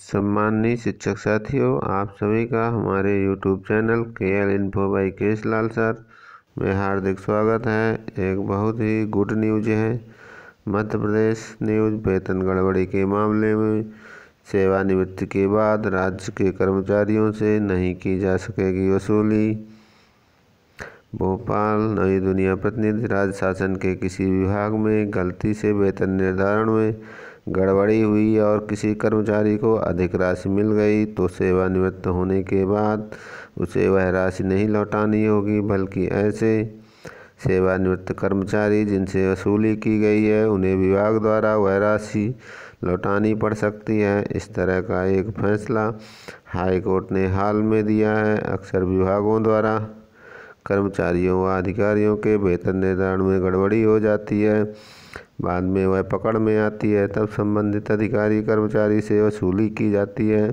सम्माननीय शिक्षक साथियों आप सभी का हमारे यूट्यूब चैनल के L info by Kesh Lal sir में हार्दिक स्वागत है एक बहुत ही गुड न्यूज है मध्य प्रदेश न्यूज वेतन गड़बड़ी के मामले में सेवानिवृत्ति के बाद राज्य के कर्मचारियों से नहीं की जा सकेगी वसूली भोपाल नई दुनिया प्रतिनिधि राज्य शासन के किसी विभाग में गलती से वेतन निर्धारण में गड़बड़ी हुई और किसी कर्मचारी को अधिक राशि मिल गई तो सेवानिवृत्त होने के बाद उसे वह राशि नहीं लौटानी होगी बल्कि ऐसे सेवानिवृत्त कर्मचारी जिनसे वसूली की गई है उन्हें विभाग द्वारा वह राशि लौटानी पड़ सकती है इस तरह का एक फैसला हाई कोर्ट ने हाल में दिया है अक्सर विभागों द्वारा कर्मचारियों व अधिकारियों के वेतन निर्धारण में गड़बड़ी हो जाती है बाद में वह पकड़ में आती है तब संबंधित अधिकारी कर्मचारी से वसूली की जाती है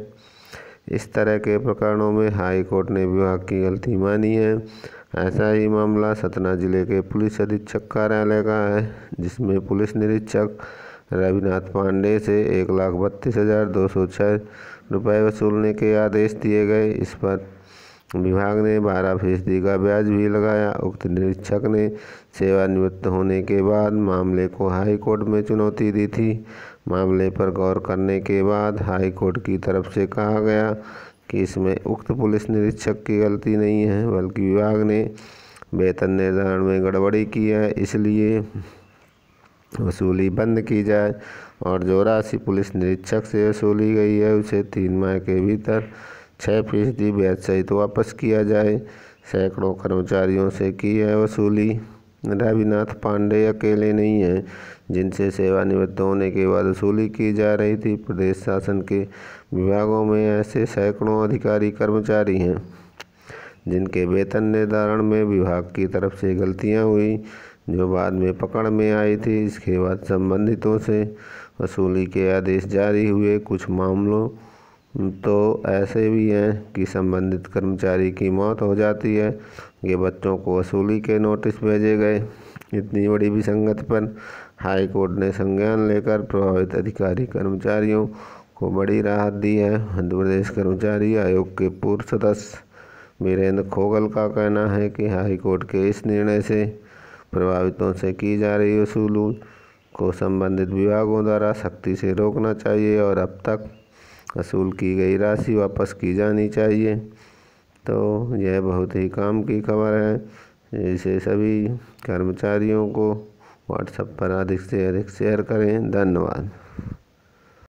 इस तरह के प्रकरणों में हाई कोर्ट ने विभाग की गलती मानी है ऐसा ही मामला सतना जिले के पुलिस अधीक्षक कार्यालय का है जिसमें पुलिस निरीक्षक रविनाथ पांडे से एक लाख बत्तीस हज़ार दो सौ छः रुपये वसूलने के आदेश दिए गए इस पर विभाग ने बारह फीसदी का ब्याज भी लगाया उक्त निरीक्षक ने सेवानिवृत्त होने के बाद मामले को हाई कोर्ट में चुनौती दी थी मामले पर गौर करने के बाद हाई कोर्ट की तरफ से कहा गया कि इसमें उक्त पुलिस निरीक्षक की गलती नहीं है बल्कि विभाग ने वेतन निर्धारण में गड़बड़ी की है इसलिए वसूली बंद की जाए और जो राशि पुलिस निरीक्षक से वसूली गई है उसे तीन माह के भीतर छः फीसदी ब्याज सहित वापस किया जाए सैकड़ों कर्मचारियों से की है वसूली रविनाथ पांडे अकेले नहीं हैं जिनसे सेवानिवृत्त होने के बाद वसूली की जा रही थी प्रदेश शासन के विभागों में ऐसे सैकड़ों अधिकारी कर्मचारी हैं जिनके वेतन निर्धारण में विभाग की तरफ से गलतियां हुई जो बाद में पकड़ में आई थी इसके बाद संबंधितों से वसूली के आदेश जारी हुए कुछ मामलों तो ऐसे भी हैं कि संबंधित कर्मचारी की मौत हो जाती है ये बच्चों को वसूली के नोटिस भेजे गए इतनी बड़ी विसंगत पर हाई कोर्ट ने संज्ञान लेकर प्रभावित अधिकारी कर्मचारियों को बड़ी राहत दी है मध्य प्रदेश कर्मचारी आयोग के पूर्व सदस्य वीरेंद्र खोगल का कहना है कि हाई कोर्ट के इस निर्णय से प्रभावितों से की जा रही वसूलों को संबंधित विभागों द्वारा सख्ती से रोकना चाहिए और अब तक वसूल की गई राशि वापस की जानी चाहिए तो यह बहुत ही काम की खबर है इसे सभी कर्मचारियों को व्हाट्सएप पर अधिक से अधिक शेयर करें धन्यवाद